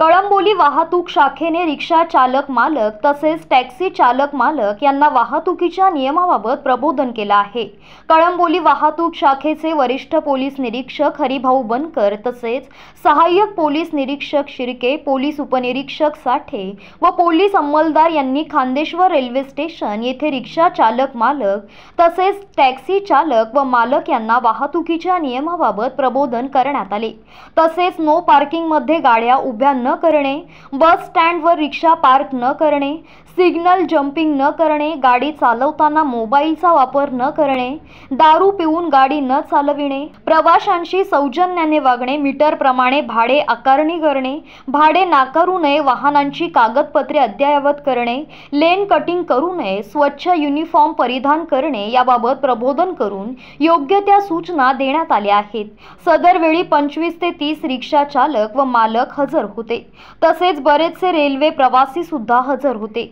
कळंबोली वाहतूक शाखेने रिक्षा चालक मालक तसेच टॅक्सी चालक मालक यांना वाहतुकीच्या नियमाबाबत प्रबोधन केलं आहे कळंबोली वाहतूक शाखेचे वरिष्ठ पोलीस निरीक्षक हरिभाऊ बनकर तसेच सहाय्यक पोलीस निरीक्षक शिर्के पोलीस उपनिरीक्षक साठे व पोलीस अंमलदार यांनी खांदेश्वर रेल्वे स्टेशन येथे रिक्षा चालक मालक तसेच टॅक्सी चालक व मालक यांना वाहतुकीच्या नियमाबाबत प्रबोधन करण्यात आले तसेच नो पार्किंगमध्ये गाड्या उभ्या न करणे बस स्टँडवर रिक्षा पार्क न करणे सिग्नल जम्पिंग न करणे गाडी चालवताना मोबाईलचा वापर न करणे दारू पिऊन गाडी न चालविणे प्रवाशांशी सौजन्याने वागणे मीटरप्रमाणे भाडे आकारणी करणे भाडे नाकारू नये वाहनांची कागदपत्रे अद्ययावत करणे लेन कटिंग करू नये स्वच्छ युनिफॉर्म परिधान करणे याबाबत प्रबोधन करून योग्य त्या सूचना देण्यात आल्या आहेत सदरवेळी पंचवीस ते तीस रिक्षा चालक व मालक हजर होते तसेच बरेचसे रेल्वे प्रवासी सुद्धा हजर होते